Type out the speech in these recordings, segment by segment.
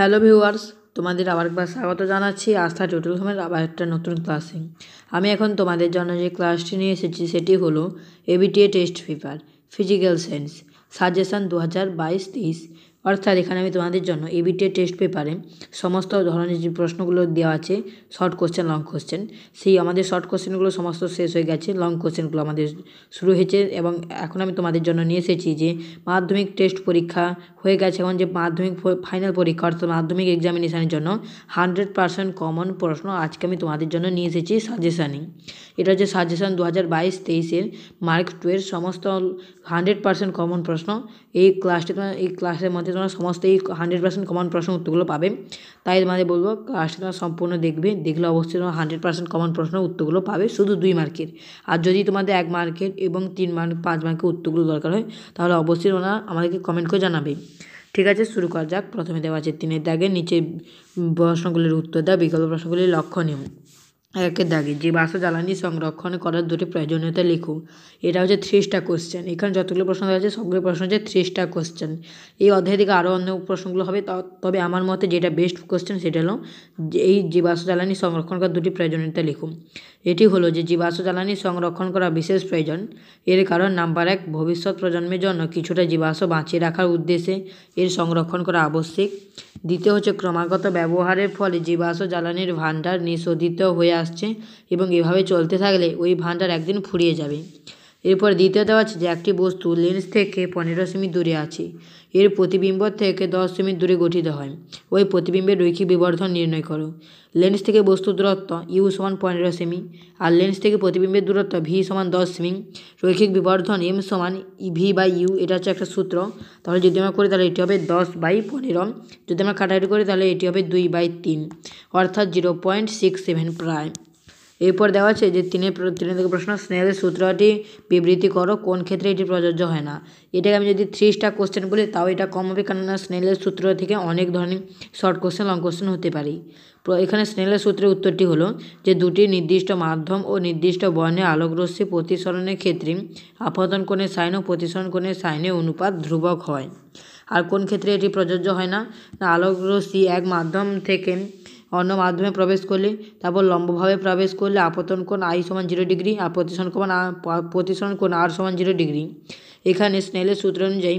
hello viewers তোমাদের আবার একবার স্বাগত জানাচ্ছি আস্থা টোটাল হোমের আবার একটা নতুন ক্লাসে আমি এখন তোমাদের জন্য যে ক্লাসটি নিয়ে এসেছি সেটি হলো ABTA test paper physical science suggestion দু হাজার বাইশ তেইশ অর্থাৎ এখানে আমি তোমাদের জন্য এবিটিএ টেস্ট পেপারে সমস্ত ধরনের যে প্রশ্নগুলো দেওয়া আছে শর্ট কোশ্চেন লং কোশ্চেন সেই আমাদের শর্ট কোশ্চেনগুলো সমস্ত শেষ হয়ে গেছে লং কোশ্চেনগুলো আমাদের শুরু হয়েছে এবং এখন আমি তোমাদের জন্য নিয়ে এসেছি যে মাধ্যমিক টেস্ট পরীক্ষা হয়ে গেছে এখন যে মাধ্যমিক ফাইনাল পরীক্ষা অর্থাৎ মাধ্যমিক এক্সামিনেশানের জন্য হান্ড্রেড পার্সেন্ট কমন প্রশ্ন আজকে আমি তোমাদের জন্য নিয়ে এসেছি সাজেশানিং এটা হচ্ছে সাজেশান দু হাজার বাইশ তেইশের মার্ক টুয়ের সমস্ত হান্ড্রেড পার্সেন্ট কমন প্রশ্ন এই ক্লাসটি এই ক্লাসের মধ্যে মধ্যে তোমরা এই হান্ড্রেড পার্সেন্ট কমন প্রশ্ন উত্তরগুলো পাবে তাই তোমাদের বলবো কাজটা তোমরা সম্পূর্ণ দেখবে দেখলে অবশ্যই তোমরা হান্ড্রেড পার্সেন্ট কমন প্রশ্ন উত্তরগুলো পাবে শুধু দুই মার্কের আর যদি তোমাদের এক মার্কের এবং তিন মার্ক পাঁচ মার্কের উত্তরগুলো দরকার হয় তাহলে অবশ্যই তোমরা আমাদেরকে কমেন্ট করে জানাবে ঠিক আছে শুরু করা যাক প্রথমে দেওয়া আছে তিনের দাগে নিচে প্রশ্নগুলির উত্তর দেওয়া বিকল্প প্রশ্নগুলির লক্ষণীয় একের দাগে যে বাস জ্বালানি সংরক্ষণ করার দুটি প্রয়োজনীয়তা লিখো এটা হচ্ছে থ্রি স্টার কোশ্চেন এখানে যতগুলো প্রশ্ন আছে সবগুলো প্রশ্ন হচ্ছে থ্রি স্টার কোশ্চেন এই অধ্যায় থেকে আরও অন্য প্রশ্নগুলো হবে তবে আমার মতে যেটা বেস্ট কোশ্চেন সেটা হলো এই জীবাশ্ম জ্বালানি সংরক্ষণ করার দুটি প্রয়োজনীয়তা লিখুন এটি হলো যে জীবাশ্ম জ্বালানি সংরক্ষণ করা বিশেষ প্রয়োজন এর কারণ নাম্বার এক ভবিষ্যৎ প্রজন্মের জন্য কিছুটা জীবাশ বাঁচিয়ে রাখার উদ্দেশ্যে এর সংরক্ষণ করা আবশ্যিক দ্বিতীয় হচ্ছে ক্রমাগত ব্যবহারের ফলে জীবাশ জ্বালানির ভাণ্ডার নিশোধিত হয়ে আসছে এবং এভাবে চলতে থাকলে ওই ভাণ্ডার একদিন ফুরিয়ে যাবে এরপর দ্বিতীয় দেওয়া আছে যে একটি বস্তু লেন্স থেকে পনেরো সেমি দূরে আছে এর প্রতিবিম্ব থেকে দশ সেমি দূরে গঠিত হয় ওই প্রতিবিম্বের রৈখিক বিবর্ধন নির্ণয় করো লেন্স থেকে বস্তু দূরত্ব ইউ সমান পনেরো সেমি আর লেন্স থেকে প্রতিবিম্বের দূরত্ব ভি সমান দশ সেমি রৈখিক বিবর্ধন এম সমান ভি বাই ইউ এটা হচ্ছে একটা সূত্র তাহলে যদি আমরা করি তাহলে এটি হবে দশ বাই পনেরো যদি আমরা কাটাকাটি করি তাহলে এটি হবে দুই বাই তিন অর্থাৎ জিরো পয়েন্ট সিক্স সেভেন প্রায় এরপর দেওয়া আছে যে তিনে তিনে থেকে প্রশ্ন স্নেহের সূত্রটি বিবৃতি করো কোন ক্ষেত্রে এটি প্রযোজ্য হয় না এটাকে আমি যদি থ্রি স্টার কোশ্চেন বলি তাও এটা কম হবে কেননা স্নেলের সূত্র থেকে অনেক ধরনের শর্ট কোশ্চেন লং কোশ্চেন হতে পারি এখানে স্নেহের সূত্রের উত্তরটি হলো যে দুটি নির্দিষ্ট মাধ্যম ও নির্দিষ্ট বর্ণে আলোকরশ্মি প্রতিসরণের ক্ষেত্রে আপতন কোণে সাইন ও প্রতিসরণ কোণে সাইনে অনুপাত ধ্রুবক হয় আর কোন ক্ষেত্রে এটি প্রযোজ্য হয় না আলোকরশ্মি এক মাধ্যম থেকে অন্য মাধ্যমে প্রবেশ করলে তারপর লম্বভাবে প্রবেশ করলে আপতন কোণ আই সমান জিরো ডিগ্রি আর প্রতিসরণ কোণ প্রতিসরণ কোণ আর সমান জিরো ডিগ্রি এখানে স্নেলের সূত্র অনুযায়ী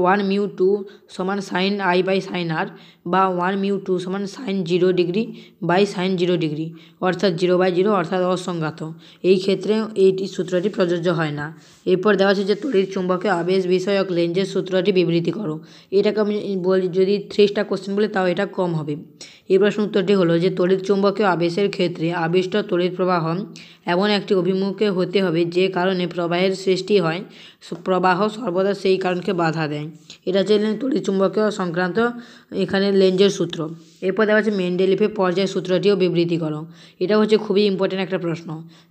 ওয়ান মিউ টু সমান sine i by sine r বা ওয়ান মিউ টু সমান sine zero degree by sine zero degree অর্থাৎ জিরো বাই জিরো অর্থাৎ অসংঘাত এই ক্ষেত্রে এইটি সূত্রটি প্রযোজ্য হয় না এরপর দেওয়া আছে যে তড়িৎ চুম্বকে আবেশ বিষয়ক লেন্সের সূত্রটি বিবৃতি করো এটাকে আমি বলি যদি থ্রিস্টা কোশ্চেন বলি তাও এটা কম হবে এই প্রশ্ন উত্তরটি হলো যে তড়িৎ চুম্বকীয় আবেশের ক্ষেত্রে আবিষ্ট তড়িৎ প্রবাহ এমন একটি অভিমুখে হতে হবে যে কারণে প্রবাহের সৃষ্টি হয় প্রবাহ সর্বদা সেই কারণকে বাধা বাধা দেয় এটা হচ্ছে তড়িৎ চুম্বকীয় সংক্রান্ত এখানে লেঞ্জের সূত্র এরপর দেওয়া আছে মেন্ডেলিফের পর্যায় সূত্রটিও বিবৃতি করো এটা হচ্ছে খুবই ইম্পর্টেন্ট একটা প্রশ্ন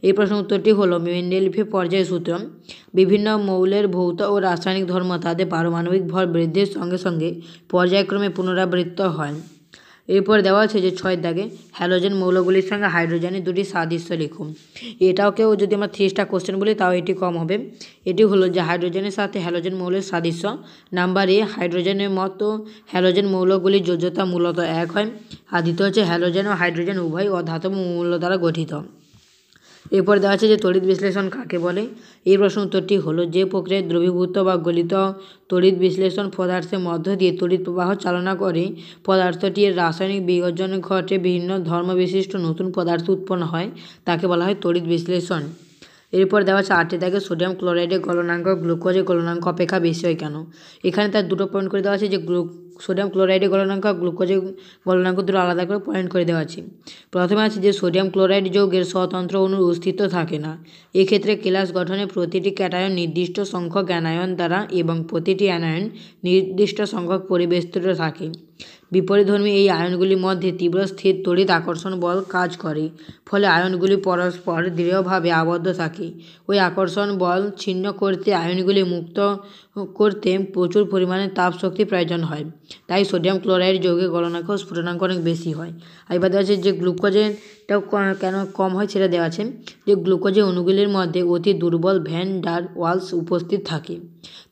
এই প্রশ্নের উত্তরটি হলো মেন্ডেলিফের পর্যায় সূত্র বিভিন্ন মৌলের ভৌত ও রাসায়নিক ধর্ম তাদের পারমাণবিক ভর বৃদ্ধির সঙ্গে সঙ্গে পর্যায়ক্রমে পুনরাবৃত্ত হয় এরপর দেওয়া আছে যে ছয় দাগে হ্যালোজেন মৌলগুলির সঙ্গে হাইড্রোজেনের দুটি সাদৃশ্য লিখুন এটাও কেউ যদি আমরা থ্রি স্টার কোশ্চেন বলি তাও এটি কম হবে এটি হলো যে হাইড্রোজেনের সাথে হ্যালোজেন মৌলের সাদৃশ্য নাম্বার এ হাইড্রোজেনের মতো হ্যালোজেন মৌলগুলির যোজ্যতা মূলত এক হয় আর দ্বিতীয় হচ্ছে হ্যালোজেন ও হাইড্রোজেন উভয় অধাতব মৌল দ্বারা গঠিত এরপর দেওয়া আছে যে তড়িৎ বিশ্লেষণ কাকে বলে এই প্রশ্ন উত্তরটি হলো যে প্রক্রিয়ায় দ্রবীভূত বা গলিত তড়িৎ বিশ্লেষণ পদার্থের মধ্য দিয়ে তড়িৎ প্রবাহ চালনা করে পদার্থটি রাসায়নিক বিভাজন ঘটে বিভিন্ন ধর্ম বিশিষ্ট নতুন পদার্থ উৎপন্ন হয় তাকে বলা হয় তড়িৎ বিশ্লেষণ এরপর দেওয়া আছে আটটি দাগে সোডিয়াম ক্লোরাইডের গলনাঙ্ক গ্লুকোজের গলনাঙ্ক অপেক্ষা বেশি হয় কেন এখানে তার দুটো পয়েন্ট করে দেওয়া আছে যে গ্লু সোডিয়াম ক্লোরাইডের গলনাঙ্ক গ্লুকোজের গলনাঙ্ক দুটো আলাদা করে পয়েন্ট করে দেওয়া আছে প্রথমে আছে যে সোডিয়াম ক্লোরাইড যৌগের স্বতন্ত্র অণু অস্তিত্ব থাকে না এক্ষেত্রে ক্লাস গঠনে প্রতিটি ক্যাটায়ন নির্দিষ্ট সংখ্যক অ্যানায়ন দ্বারা এবং প্রতিটি অ্যানায়ন নির্দিষ্ট সংখ্যক পরিবেষ্টিত থাকে বিপরীতধর্মী এই আয়নগুলির মধ্যে তীব্র স্থির তড়িৎ আকর্ষণ বল কাজ করে ফলে আয়নগুলি পরস্পর দৃঢ়ভাবে আবদ্ধ থাকে ওই আকর্ষণ বল ছিন্ন করতে আয়নগুলি মুক্ত করতে প্রচুর পরিমাণে তাপ শক্তি প্রয়োজন হয় তাই সোডিয়াম ক্লোরাইড যৌগে গলনাঙ্ক স্ফুটনাঙ্ক অনেক বেশি হয় আর এবার দেখা যাচ্ছে যে গ্লুকোজের টাও কেন কম হয় সেটা দেওয়া আছে যে গ্লুকোজে অণুগুলির মধ্যে অতি দুর্বল ভ্যান ডার ওয়ালস উপস্থিত থাকে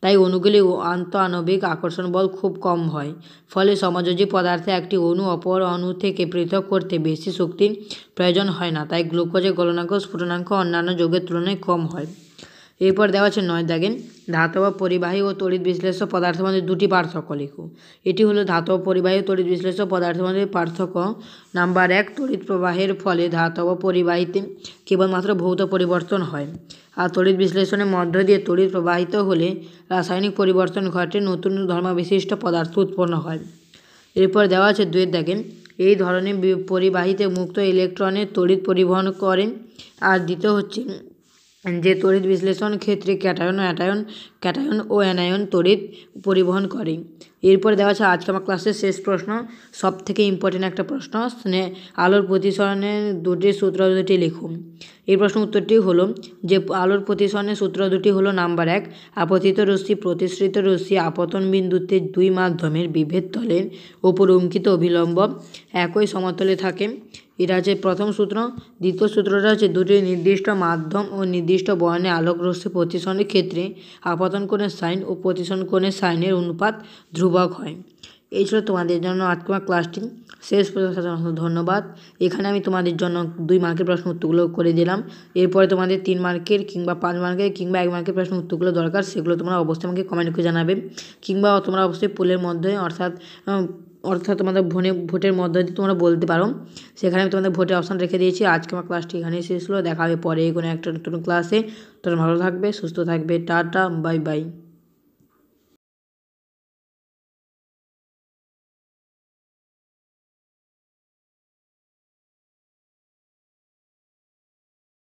তাই অণুগুলি আণবিক আকর্ষণ বল খুব কম হয় ফলে সমাজজী পদার্থে একটি অণু অপর অণু থেকে পৃথক করতে বেশি শক্তির প্রয়োজন হয় না তাই গ্লুকোজের গলনাঙ্ক স্ফুটনাঙ্ক অন্যান্য যোগের তুলনায় কম হয় এরপর দেওয়া আছে নয় দেখেন ধাতব পরিবাহী ও তড়িৎ বিশ্লেষ্য পদার্থ মধ্যে দুটি পার্থক্য লিখুন এটি হলো ধাতব পরিবাহী ও তড়িৎ বিশ্লেষক পদার্থ মধ্যে পার্থক্য নাম্বার এক তড়িৎ প্রবাহের ফলে ধাতব পরিবাহীতে কেবলমাত্র ভৌত পরিবর্তন হয় আর তড়িৎ বিশ্লেষণের মধ্য দিয়ে তড়িৎ প্রবাহিত হলে রাসায়নিক পরিবর্তন ঘটে নতুন ধর্মবিশিষ্ট পদার্থ উৎপন্ন হয় এরপর দেওয়া আছে দুয়ের দেখেন এই ধরনের পরিবাহিতে মুক্ত ইলেকট্রনের তড়িৎ পরিবহন করেন আর দ্বিতীয় হচ্ছে যে তড়িৎ বিশ্লেষণ ক্ষেত্রে ক্যাটায়ন অ্যাটায়ন ক্যাটায়ন ও অ্যানায়ন তড়িৎ পরিবহন করে এরপরে দেওয়া আছে আজকে আমার ক্লাসের শেষ প্রশ্ন সব থেকে ইম্পর্টেন্ট একটা প্রশ্ন স্নে আলোর প্রতিসরণের দুটি সূত্র দুটি লিখুন এই প্রশ্ন উত্তরটি হলো যে আলোর প্রতিসরণের সূত্র দুটি হলো নাম্বার এক আপতিত রশ্মি প্রতিশ্রিত রশ্মি আপতন বিন্দুতে দুই মাধ্যমের বিভেদ তলের ওপর অঙ্কিত অবিলম্ব একই সমতলে থাকে এটা হচ্ছে প্রথম সূত্র দ্বিতীয় সূত্রটা হচ্ছে দুটি নির্দিষ্ট মাধ্যম ও নির্দিষ্ট আলোক রশ্মি প্রতিসরণের ক্ষেত্রে আপাতন কোণের সাইন ও প্রতিসরণ কোণের সাইনের অনুপাত ধ্রুবক হয় এই ছিল তোমাদের জন্য আজকের ক্লাসটি শেষ পর্যন্ত ধন্যবাদ এখানে আমি তোমাদের জন্য দুই মার্কের প্রশ্ন উত্তরগুলো করে দিলাম এরপরে তোমাদের তিন মার্কের কিংবা পাঁচ মার্কের কিংবা এক মার্কের প্রশ্ন উত্তরগুলো দরকার সেগুলো তোমরা অবশ্যই আমাকে কমেন্ট করে জানাবে কিংবা তোমরা অবশ্যই পোলের মধ্যে অর্থাৎ অর্থাৎ তোমাদের ভোনে ভোটের মধ্য দিয়ে তোমরা বলতে পারো সেখানে আমি তোমাদের ভোটের অপশান রেখে দিয়েছি আজকে আমার ক্লাসটি এখানে শেষ হলো দেখা হবে পরে কোনো একটা নতুন ক্লাসে তোমরা ভালো থাকবে সুস্থ থাকবে টাটা বাই বাই